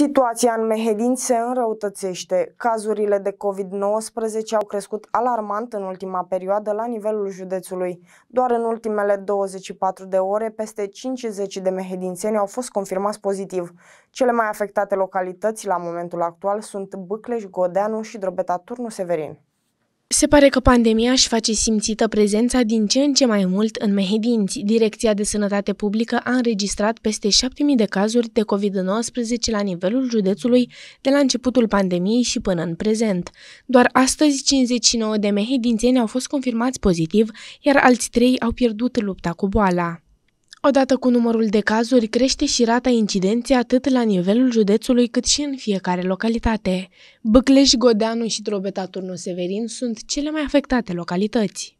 Situația în Mehedin se înrăutățește. Cazurile de COVID-19 au crescut alarmant în ultima perioadă la nivelul județului. Doar în ultimele 24 de ore, peste 50 de mehedințeni au fost confirmați pozitiv. Cele mai afectate localități la momentul actual sunt Bâcleș, Godeanu și Drobeta Turnu Severin. Se pare că pandemia își face simțită prezența din ce în ce mai mult în mehedinți. Direcția de Sănătate Publică a înregistrat peste 7.000 de cazuri de COVID-19 la nivelul județului de la începutul pandemiei și până în prezent. Doar astăzi 59 de mehedințeni au fost confirmați pozitiv, iar alți trei au pierdut lupta cu boala. Odată cu numărul de cazuri, crește și rata incidenței atât la nivelul județului cât și în fiecare localitate. Băcleș, Godeanu și Drobeta Turnu Severin sunt cele mai afectate localități.